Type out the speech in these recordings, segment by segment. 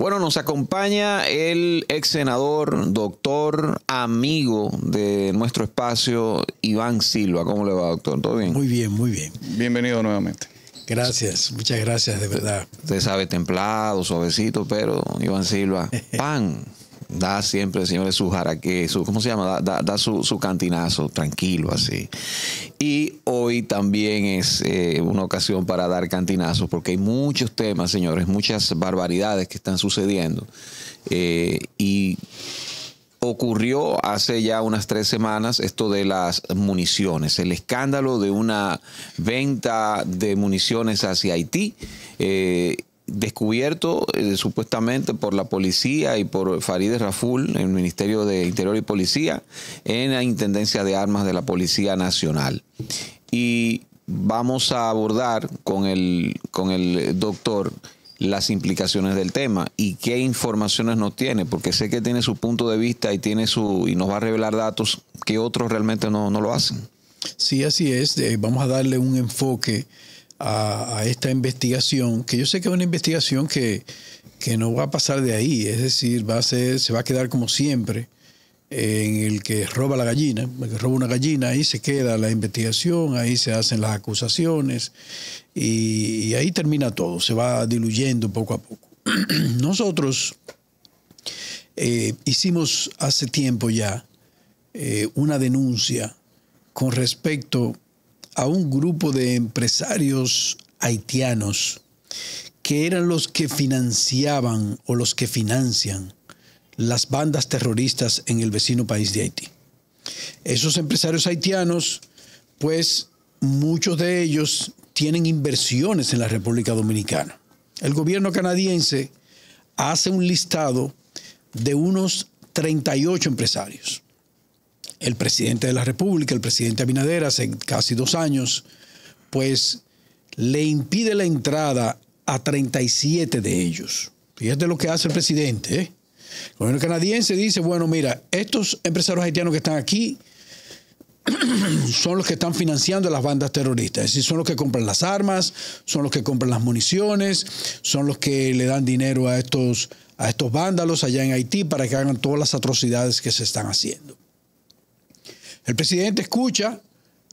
Bueno, nos acompaña el ex senador, doctor, amigo de nuestro espacio, Iván Silva. ¿Cómo le va, doctor? ¿Todo bien? Muy bien, muy bien. Bienvenido nuevamente. Gracias, muchas gracias, de verdad. Usted sabe, templado, suavecito, pero Iván Silva, pan da siempre, señores, su jaraque, su, ¿cómo se llama? Da, su, cantinazo, tranquilo, así. Y hoy también es eh, una ocasión para dar cantinazos, porque hay muchos temas, señores, muchas barbaridades que están sucediendo. Eh, y ocurrió hace ya unas tres semanas esto de las municiones, el escándalo de una venta de municiones hacia Haití. Eh, descubierto eh, supuestamente por la policía y por Farideh Raful, el Ministerio de Interior y Policía, en la Intendencia de Armas de la Policía Nacional. Y vamos a abordar con el, con el doctor las implicaciones del tema y qué informaciones nos tiene, porque sé que tiene su punto de vista y tiene su y nos va a revelar datos que otros realmente no, lo hacen. Sí, así es. Eh, vamos a darle un enfoque a, esta investigación, que yo sé que es una investigación que, no va a pasar de ahí, es decir, va a ser, se va a quedar como siempre en el que roba la gallina, el que roba una gallina, ahí se queda la investigación, ahí se hacen las acusaciones y, ahí termina todo, se va diluyendo poco a poco. Nosotros eh, hicimos hace tiempo ya eh, una denuncia con respecto a un grupo de empresarios haitianos que eran los que financiaban o los que financian las bandas terroristas en el vecino país de Haití. Esos empresarios haitianos, pues muchos de ellos tienen inversiones en la República Dominicana. El gobierno canadiense hace un listado de unos 38 empresarios el presidente de la República, el presidente Abinader, hace casi dos años, pues le impide la entrada a 37 de ellos. Y es de lo que hace el presidente. ¿eh? El gobierno canadiense dice, bueno, mira, estos empresarios haitianos que están aquí son los que están financiando a las bandas terroristas. Es decir, son los que compran las armas, son los que compran las municiones, son los que le dan dinero a estos, a estos vándalos allá en Haití para que hagan todas las atrocidades que se están haciendo. El presidente escucha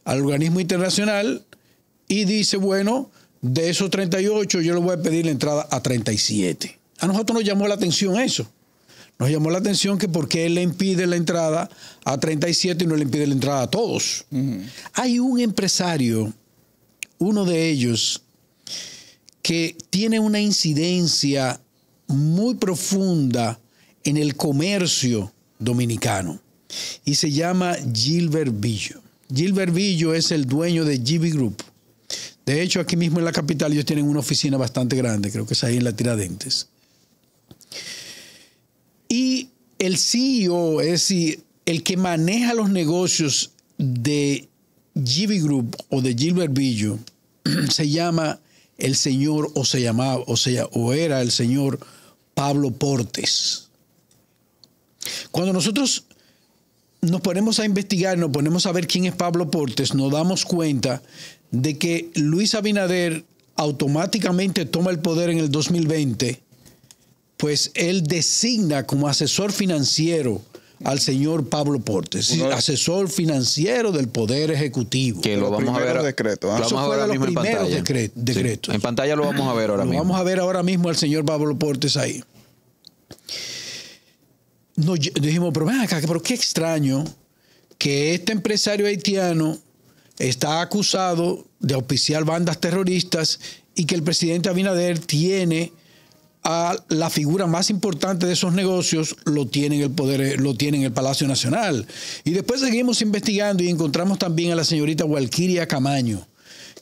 al organismo internacional y dice, bueno, de esos 38 yo le voy a pedir la entrada a 37. A nosotros nos llamó la atención eso. Nos llamó la atención que por qué él le impide la entrada a 37 y no le impide la entrada a todos. Hay un empresario, uno de ellos, que tiene una incidencia muy profunda en el comercio dominicano y se llama Gilbert Villo. Gilbert Villo es el dueño de GB Group. De hecho, aquí mismo en la capital ellos tienen una oficina bastante grande, creo que es ahí en la Tiradentes. Y el CEO, es decir, el que maneja los negocios de GB Group o de Gilbert Villo, se llama el señor o se llamaba o, sea, o era el señor Pablo Portes. Cuando nosotros nos ponemos a investigar, nos ponemos a ver quién es Pablo Portes, nos damos cuenta de que Luis Abinader automáticamente toma el poder en el 2020, pues él designa como asesor financiero al señor Pablo Portes, asesor financiero del Poder Ejecutivo. Que lo vamos a ver. ¿ah? vamos a en pantalla. en pantalla lo vamos a ver ahora mismo. Vamos a ver ahora mismo al señor Pablo Portes ahí nos dijimos, pero ven acá, pero qué extraño que este empresario haitiano está acusado de auspiciar bandas terroristas y que el presidente Abinader tiene a la figura más importante de esos negocios lo tiene en el poder, eh, lo tiene en el Palacio Nacional. Y después seguimos investigando y encontramos también a la señorita Walquiria Camaño,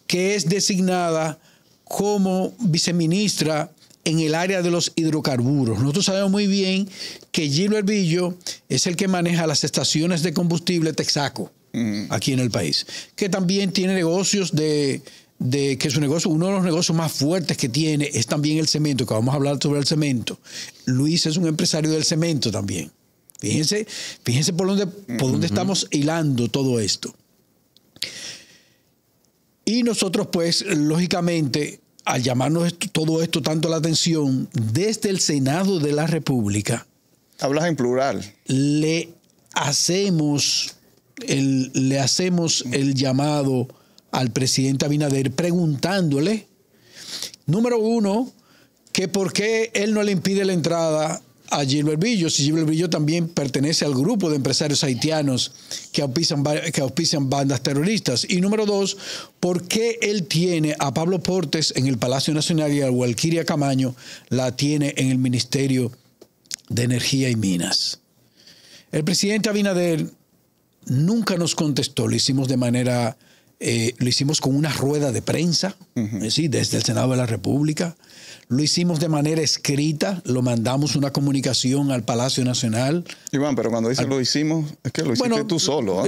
que es designada como viceministra en el área de los hidrocarburos. Nosotros sabemos muy bien que Gino Herbillo es el que maneja las estaciones de combustible Texaco, mm. aquí en el país, que también tiene negocios de, que su negocio, uno de los negocios más fuertes que tiene es también el cemento, que vamos a hablar sobre el cemento. Luis es un empresario del cemento también. Fíjense, fíjense por dónde, por dónde estamos hilando todo esto. Y nosotros, pues, lógicamente, al llamarnos todo esto tanto la atención, desde el Senado de la República, Hablas en plural. Le hacemos el, le hacemos el llamado al presidente Abinader preguntándole, número uno, que por qué él no le impide la entrada a Gilbert Billo, si Gilbert Billo también pertenece al grupo de empresarios haitianos que auspician, que auspician bandas terroristas. Y número dos, ¿por qué él tiene a Pablo Portes en el Palacio Nacional y a Walquiria Camaño la tiene en el Ministerio de Energía y Minas. El presidente Abinader nunca nos contestó, lo hicimos de manera eh, lo hicimos con una rueda de prensa, desde el Senado de la República. Lo hicimos de manera escrita, lo mandamos una comunicación al Palacio Nacional. Iván, pero cuando dices lo hicimos, es que lo hiciste tú solo. ¿ah?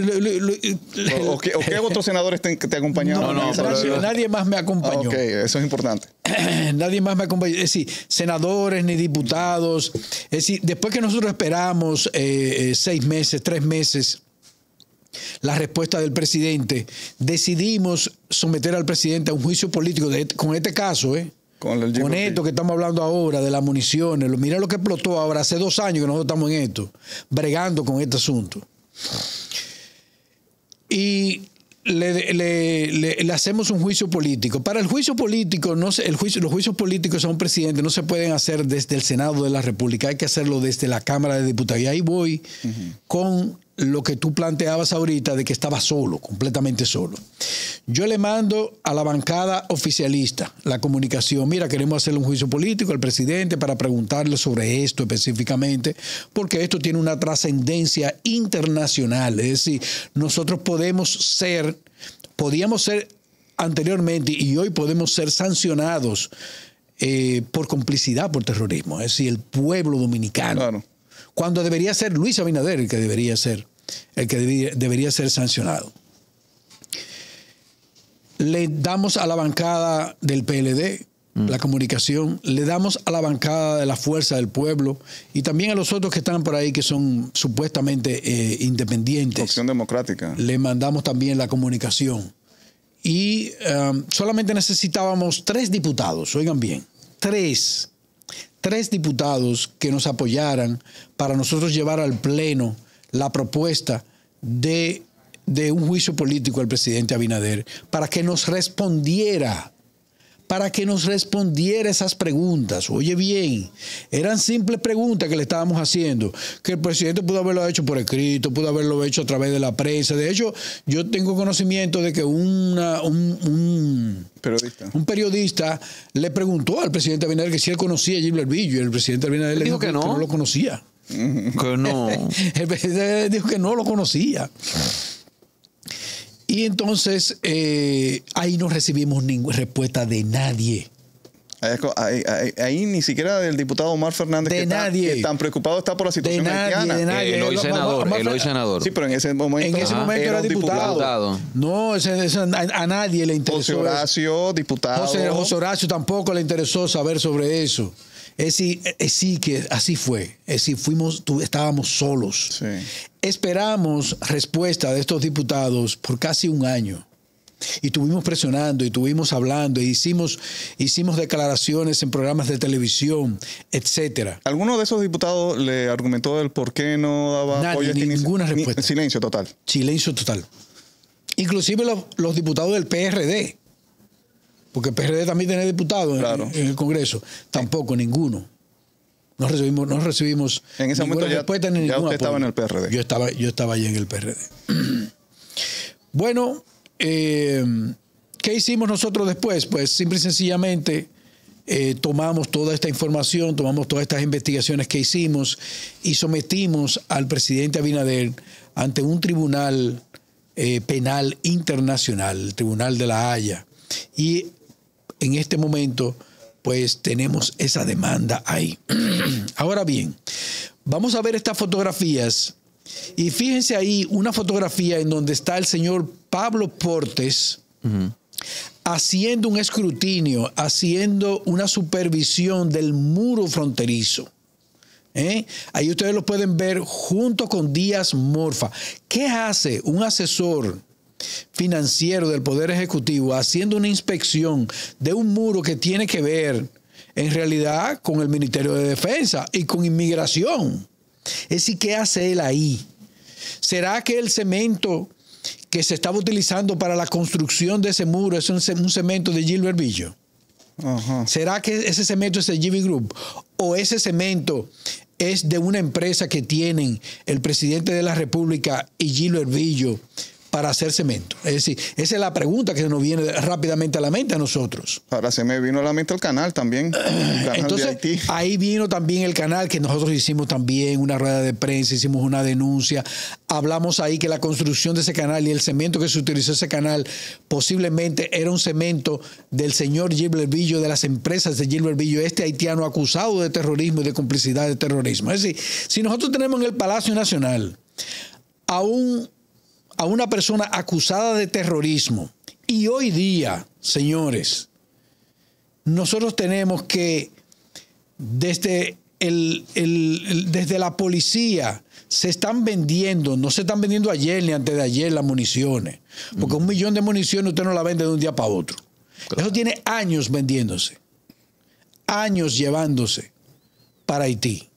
¿O, qué, otros senadores te, acompañaron? No, no, nadie más me acompañó. eso es importante. nadie más me acompañó. Es decir, senadores ni diputados. Es decir, después que nosotros esperamos eh, eh, seis meses, tres meses la respuesta del presidente, decidimos someter al presidente a un juicio político con este caso, ¿eh? Con, esto que estamos hablando ahora de las municiones, mira lo que explotó ahora, hace dos años que nosotros estamos en esto, bregando con este asunto. Y le, hacemos un juicio político. Para el juicio político, no el juicio, los juicios políticos a un presidente no se pueden hacer desde el Senado de la República, hay que hacerlo desde la Cámara de Diputados. Y ahí voy con lo que tú planteabas ahorita de que estaba solo, completamente solo. Yo le mando a la bancada oficialista la comunicación, mira, queremos hacerle un juicio político al presidente para preguntarle sobre esto específicamente, porque esto tiene una trascendencia internacional, es decir, nosotros podemos ser, podíamos ser anteriormente y hoy podemos ser sancionados eh, por complicidad por terrorismo, es decir, el pueblo dominicano cuando debería ser Luis Abinader el que debería ser, el que debería, ser sancionado. Le damos a la bancada del PLD mm. la comunicación, le damos a la bancada de la fuerza del pueblo y también a los otros que están por ahí que son supuestamente eh, independientes. democrática. Le mandamos también la comunicación. Y um, solamente necesitábamos tres diputados, oigan bien, tres tres diputados que nos apoyaran para nosotros llevar al Pleno la propuesta de, un juicio político al presidente Abinader, para que nos respondiera para que nos respondiera esas preguntas. Oye bien, eran simples preguntas que le estábamos haciendo, que el presidente pudo haberlo hecho por escrito, pudo haberlo hecho a través de la prensa. De hecho, yo tengo conocimiento de que un, periodista. le preguntó al presidente Abinader que si él conocía a Gilbert Villo y el presidente Abinader le dijo, que, no. no lo conocía. Que no. el presidente dijo que no lo conocía. Y entonces eh, ahí no recibimos ninguna respuesta de nadie. Ahí, ni siquiera del diputado Omar Fernández de que, nadie. que tan preocupado está por la situación de nadie, haitiana. Eh, de nadie. El hoy senador, Sí, pero en ese momento, en ese momento era, diputado. No, ese, a, nadie le interesó. José Horacio, diputado. José, José Horacio tampoco le interesó saber sobre eso. Es es que así fue. Es decir, fuimos, estábamos solos. Esperamos respuesta de estos diputados por casi un año. Y estuvimos presionando, y estuvimos hablando, y hicimos, hicimos declaraciones en programas de televisión, etcétera. ¿Alguno de esos diputados le argumentó el por qué no daba apoyo este ninguna respuesta. silencio total. Silencio total. Inclusive los, los diputados del PRD porque el PRD también tiene diputados en, el Congreso. Tampoco, ninguno. No recibimos, no recibimos en ese momento ya, ya usted estaba en el PRD. Yo estaba, yo estaba allí en el PRD. bueno, eh, ¿qué hicimos nosotros después? Pues simple y sencillamente eh, tomamos toda esta información, tomamos todas estas investigaciones que hicimos y sometimos al presidente Abinader ante un tribunal eh, penal internacional, el Tribunal de la Haya. Y en este momento pues tenemos esa demanda ahí. Ahora bien, vamos a ver estas fotografías y fíjense ahí una fotografía en donde está el señor Pablo Portes haciendo un escrutinio, haciendo una supervisión del muro fronterizo. ¿Eh? Ahí ustedes lo pueden ver junto con Díaz Morfa. ¿Qué hace un asesor financiero del Poder Ejecutivo haciendo una inspección de un muro que tiene que ver en realidad con el Ministerio de Defensa y con inmigración. Es decir, ¿qué hace él ahí? ¿Será que el cemento que se estaba utilizando para la construcción de ese muro es un cemento de Gilbert Villo? ¿Será que ese cemento es de Jimmy Group? ¿O ese cemento es de una empresa que tienen el presidente de la República y Gilbert Villo para hacer cemento? Es decir, esa es la pregunta que nos viene rápidamente a la mente a nosotros. Ahora se me vino a la mente el canal también. Entonces, ahí vino también el canal que nosotros hicimos también una rueda de prensa, hicimos una denuncia. Hablamos ahí que la construcción de ese canal y el cemento que se utilizó ese canal posiblemente era un cemento del señor Gilbert Villo, de las empresas de Gilbert Villo, este haitiano acusado de terrorismo y de complicidad de terrorismo. Es decir, si nosotros tenemos en el Palacio Nacional a un a una persona acusada de terrorismo. Y hoy día, señores, nosotros tenemos que desde, desde la policía se están vendiendo, no se están vendiendo ayer ni antes de ayer las municiones, porque un mm. millón de municiones usted no la vende de un día para otro. Eso tiene años vendiéndose, años llevándose para Haití.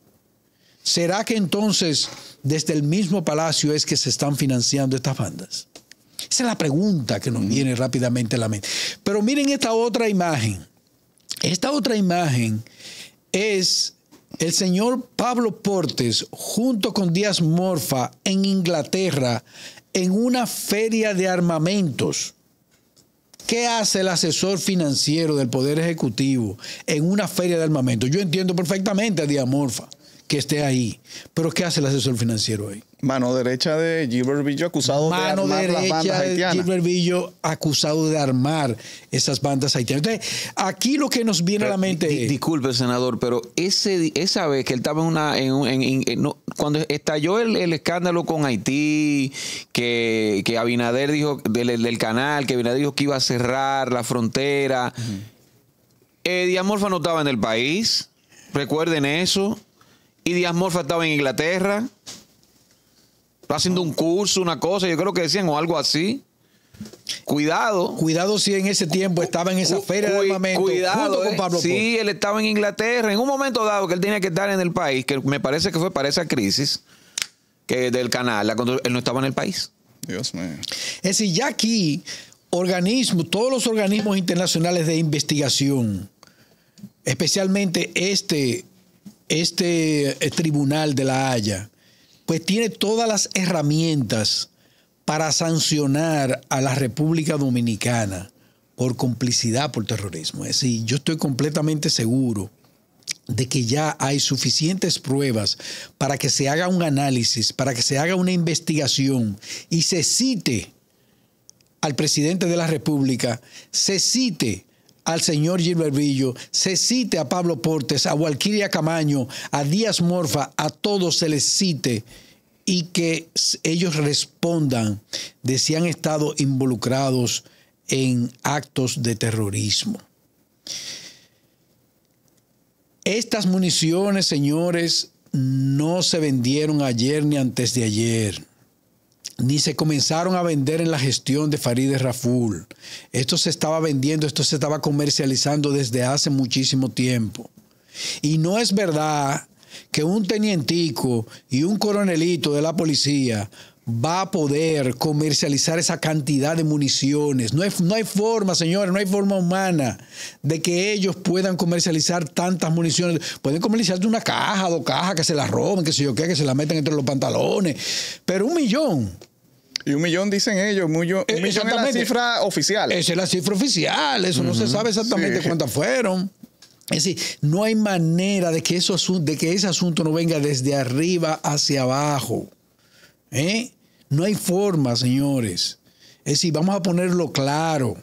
¿Será que entonces desde el mismo palacio es que se están financiando estas bandas? Esa es la pregunta que nos viene rápidamente a la mente. Pero miren esta otra imagen. Esta otra imagen es el señor Pablo Portes junto con Díaz Morfa en Inglaterra en una feria de armamentos. ¿Qué hace el asesor financiero del Poder Ejecutivo en una feria de armamentos? Yo entiendo perfectamente a Díaz Morfa que esté ahí. Pero ¿qué hace el asesor financiero ahí? Mano derecha de Gilbert acusado de armar derecha Gilbert acusado de armar esas bandas haitianas. Entonces, aquí lo que nos viene a la mente Disculpe, senador, pero esa vez que él estaba en una... cuando estalló el, escándalo con Haití, que, Abinader dijo, del, canal, que Abinader dijo que iba a cerrar la frontera, no estaba en el país, recuerden eso y Díaz Morfa estaba en Inglaterra. Está haciendo un curso, una cosa, yo creo que decían o algo así. Cuidado. Cuidado si en ese tiempo estaba en esa feria armamento. Cuidado. Eh. sí, él estaba en Inglaterra. En un momento dado que él tenía que estar en el país, que me parece que fue para esa crisis que del canal, cuando él no estaba en el país. Dios mío. Es decir, ya aquí, organismos, todos los organismos internacionales de investigación, especialmente este este eh, tribunal de La Haya, pues tiene todas las herramientas para sancionar a la República Dominicana por complicidad por terrorismo. Es decir, yo estoy completamente seguro de que ya hay suficientes pruebas para que se haga un análisis, para que se haga una investigación y se cite al presidente de la República, se cite al señor Gilbert se cite a Pablo Portes, a Walquiria Camaño, a Díaz Morfa, a todos se les cite y que ellos respondan de si han estado involucrados en actos de terrorismo. Estas municiones, señores, no se vendieron ayer ni antes de ayer ni se comenzaron a vender en la gestión de Farideh Raful. Esto se estaba vendiendo, esto se estaba comercializando desde hace muchísimo tiempo. Y no es verdad que un tenientico y un coronelito de la policía va a poder comercializar esa cantidad de municiones. No hay, no hay forma, señores, no hay forma humana de que ellos puedan comercializar tantas municiones. Pueden comercializar una caja, dos cajas, que se las roben, que se yo qué, que se la metan entre los pantalones. Pero un millón, y un millón dicen ellos, un millón, eh, es la cifra oficial. Esa es la cifra oficial, eso no se sabe exactamente cuántas fueron. Es decir, no hay manera de que, eso, de que ese asunto no venga desde arriba hacia abajo. ¿eh? No hay forma, señores. Es decir, vamos a ponerlo claro.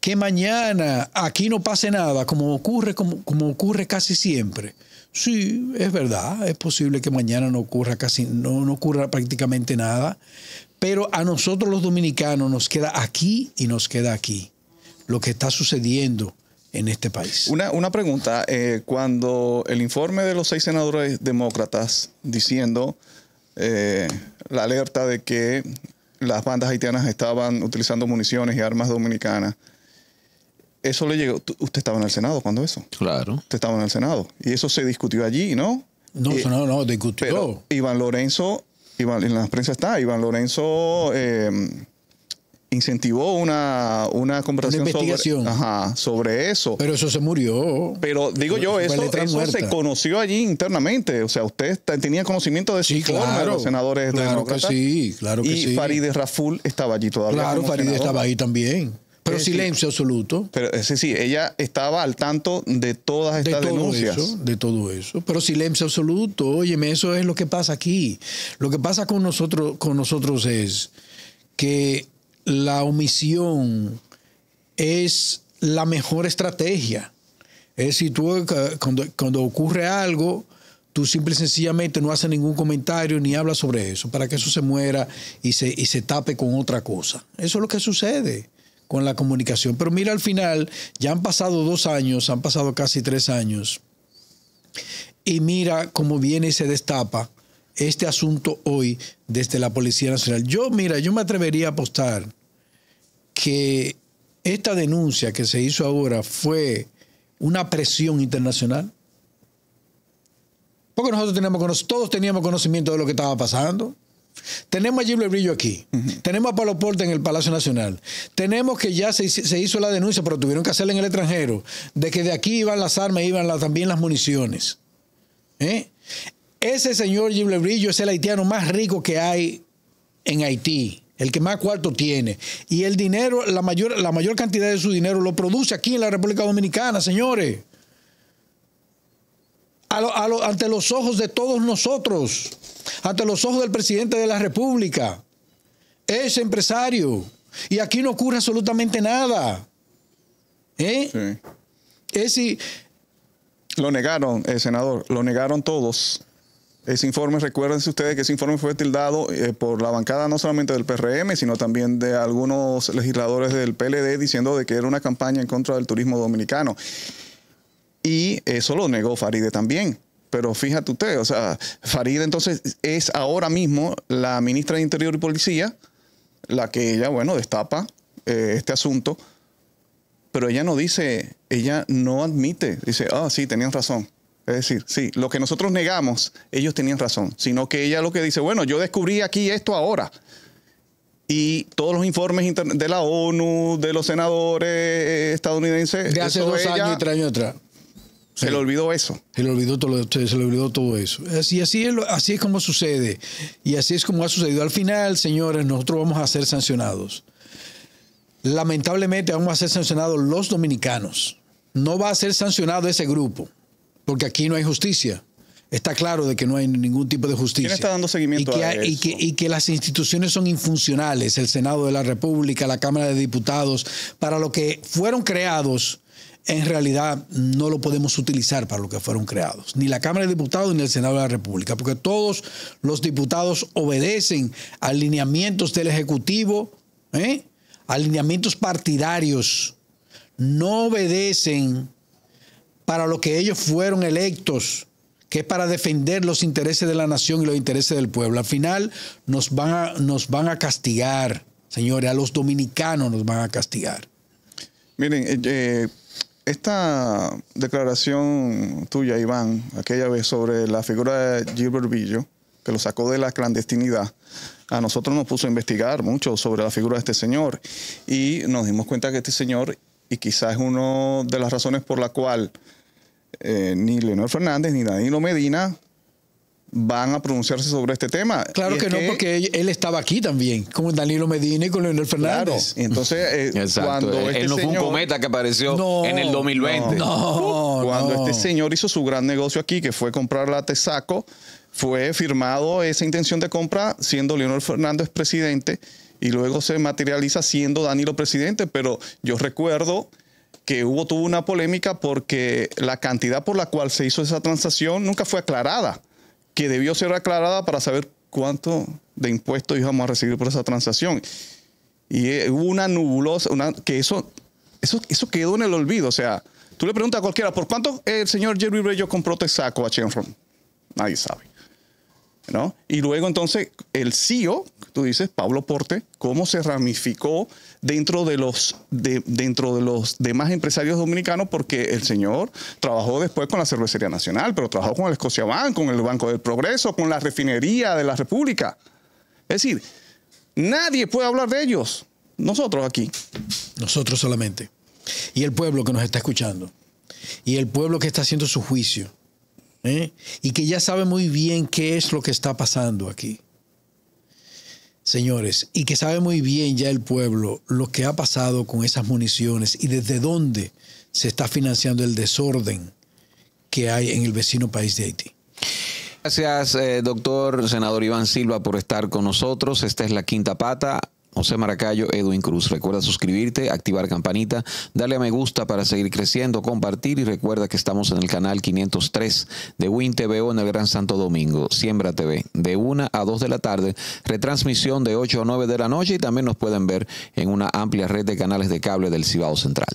Que mañana aquí no pase nada, como ocurre, como, como ocurre casi siempre. Sí, es verdad, es posible que mañana no ocurra casi, no, no ocurra prácticamente nada, pero a nosotros los dominicanos nos queda aquí y nos queda aquí lo que está sucediendo en este país. Una, pregunta, eh, cuando el informe de los seis senadores demócratas diciendo eh, la alerta de que las bandas haitianas estaban utilizando municiones y armas dominicanas, eso le llegó, usted estaba en el Senado cuando eso. Claro. Usted estaba en el Senado y eso se discutió allí, ¿no? No, eh, no, no, discutió. Iván Lorenzo Iván, en la prensa está, Iván Lorenzo eh, incentivó una, una conversación una Sobre, ajá, sobre, eso. Pero eso se murió. Pero digo yo, eso, se conoció allí internamente. O sea, usted tenía conocimiento de sí, los senadores claro Que sí, claro que sí. Y Farideh Raful estaba allí todavía. Claro, Farideh estaba ahí también. Pero silencio absoluto. Pero es ella estaba al tanto de todas estas denuncias. de todo eso. Pero silencio absoluto. Óyeme, eso es lo que pasa aquí. Lo que pasa con nosotros, con nosotros es que la omisión es la mejor estrategia. Es decir, eh, cuando, ocurre algo, tú simple y sencillamente no haces ningún comentario ni hablas sobre eso, para que eso se muera y se, y se tape con otra cosa. Eso es lo que sucede con la comunicación. Pero mira, al final, ya han pasado dos años, han pasado casi tres años, y mira cómo viene y se destapa este asunto hoy desde la Policía Nacional. Yo, mira, yo me atrevería a apostar que esta denuncia que se hizo ahora fue una presión internacional. Porque nosotros teníamos, todos teníamos conocimiento de lo que estaba pasando. Tenemos a Gilbert Brillo aquí. Tenemos a Paloporte en el Palacio Nacional. Tenemos que ya se, hizo la denuncia, pero tuvieron que hacerla en el extranjero, de que de aquí iban las armas, iban también las municiones. ¿Eh? Ese señor Gilbert Brillo es el haitiano más rico que hay en Haití el que más cuarto tiene. Y el dinero, la mayor, la mayor cantidad de su dinero lo produce aquí en la República Dominicana, señores. ante los ojos de todos nosotros ante los ojos del presidente de la República. Es empresario. Y aquí no ocurre absolutamente nada. ¿Eh? Sí. si... Lo negaron, el eh, senador, lo negaron todos. Ese informe, recuérdense ustedes que ese informe fue tildado eh, por la bancada no solamente del PRM, sino también de algunos legisladores del PLD diciendo de que era una campaña en contra del turismo dominicano. Y eso lo negó Faride también. Pero fíjate usted, o sea, Farida entonces es ahora mismo la ministra de Interior y Policía, la que ella, bueno, destapa eh, este asunto, pero ella no dice, ella no admite, dice, ah, sí, tenían razón. Es decir, sí, lo que nosotros negamos, ellos tenían razón, sino que ella lo que dice, bueno, yo descubrí aquí esto ahora. Y todos los informes de la ONU, de los senadores eh, estadounidenses. De hace dos años y otra se le olvidó eso. Se le olvidó, todo, olvidó todo eso. Así, así, es, así es como sucede. Y así es como ha sucedido. Al final, señores, nosotros vamos a ser sancionados. Lamentablemente vamos a ser sancionados los dominicanos. No va a ser sancionado ese grupo, porque aquí no hay justicia. Está claro de que no hay ningún tipo de justicia. ¿Quién está dando seguimiento a y que las instituciones son infuncionales, el Senado de la República, la Cámara de Diputados, para lo que fueron creados en realidad no lo podemos utilizar para lo que fueron creados, ni la Cámara de Diputados ni el Senado de la República, porque todos los diputados obedecen alineamientos del Ejecutivo, ¿eh? alineamientos partidarios, no obedecen para lo que ellos fueron electos, que es para defender los intereses de la nación y los intereses del pueblo. Al final nos van a, nos van a castigar, señores, a los dominicanos nos van a castigar. Miren, eh, eh esta declaración tuya, Iván, aquella vez sobre la figura de Gilbert que lo sacó de la clandestinidad, a nosotros nos puso a investigar mucho sobre la figura de este señor y nos dimos cuenta que este señor, y quizás es una de las razones por la cual eh, ni Leonel Fernández ni Danilo Medina van a pronunciarse sobre este tema. Claro que no, porque él estaba aquí también, con Danilo Medina y con Leonel Fernández. Entonces, eh, cuando este él, no fue un cometa que apareció en el 2020. No, cuando este señor hizo su gran negocio aquí, que fue comprar la Tesaco fue firmado esa intención de compra siendo Leonel Fernández presidente y luego se materializa siendo Danilo presidente, pero yo recuerdo que hubo tuvo una polémica porque la cantidad por la cual se hizo esa transacción nunca fue aclarada que debió ser aclarada para saber cuánto de impuestos íbamos a recibir por esa transacción. Y eh, hubo una nubulosa, una, que eso, eso, eso quedó en el olvido. O sea, tú le preguntas a cualquiera, ¿por cuánto el señor Jerry Bello compró Texaco a Chenron? Nadie sabe. Y luego entonces el CEO, tú dices, Pablo Porte, cómo se ramificó dentro de los, dentro de los demás empresarios dominicanos, porque el señor trabajó después con la Cervecería Nacional, pero trabajó con el Scotiabank, con el Banco del Progreso, con la refinería de la República. Es decir, nadie puede hablar de ellos, nosotros aquí. Nosotros solamente. Y el pueblo que nos está escuchando. Y el pueblo que está haciendo su juicio ¿eh? y que ya sabe muy bien qué es lo que está pasando aquí. Señores, y que sabe muy bien ya el pueblo lo que ha pasado con esas municiones y desde dónde se está financiando el desorden que hay en el vecino país de Haití. Gracias, eh, doctor senador Iván Silva, por estar con nosotros. Esta es la quinta pata. José Maracayo, Edwin Cruz. Recuerda suscribirte, activar campanita, darle a me gusta para seguir creciendo, compartir y recuerda que estamos en el canal 503 de Win TV en el Gran Santo Domingo, Siembra TV, de 1 a 2 de la tarde, retransmisión de 8 a 9 de la noche y también nos pueden ver en una amplia red de canales de cable del Cibao Central.